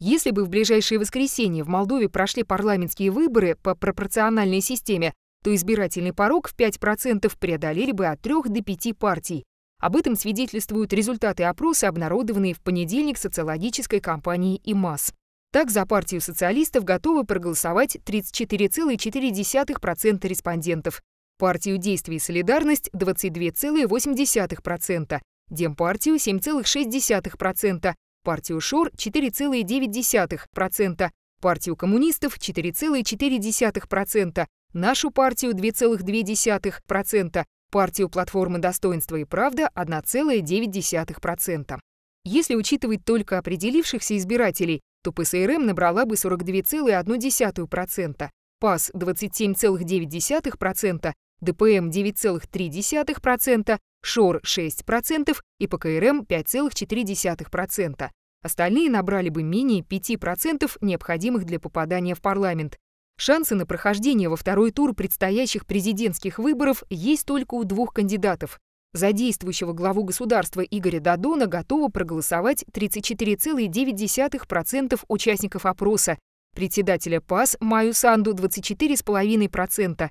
Если бы в ближайшее воскресенье в Молдове прошли парламентские выборы по пропорциональной системе, то избирательный порог в 5% преодолели бы от 3 до 5 партий. Об этом свидетельствуют результаты опроса, обнародованные в понедельник социологической компанией «ИМАС». Так, за партию социалистов готовы проголосовать 34,4% респондентов, партию «Действие и солидарность» — 22,8%, Демпартию — 7,6%, партию ШОР 4,9%, партию коммунистов 4,4%, нашу партию 2,2%, партию платформы «Достоинство и правда» 1,9%. Если учитывать только определившихся избирателей, то ПСРМ набрала бы 42,1%, ПАС 27,9%, ДПМ 9,3%, ШОР 6% и ПКРМ 5,4%. Остальные набрали бы менее 5% необходимых для попадания в парламент. Шансы на прохождение во второй тур предстоящих президентских выборов есть только у двух кандидатов. За действующего главу государства Игоря Дадона готово проголосовать 34,9% участников опроса, председателя ПАС Маю Санду 24,5%,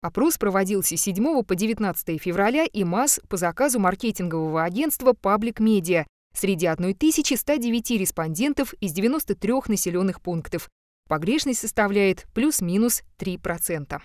Опрос проводился с 7 по 19 февраля и МАЗ по заказу маркетингового агентства Public Media среди 1109 респондентов из 93 населенных пунктов. Погрешность составляет плюс-минус 3%.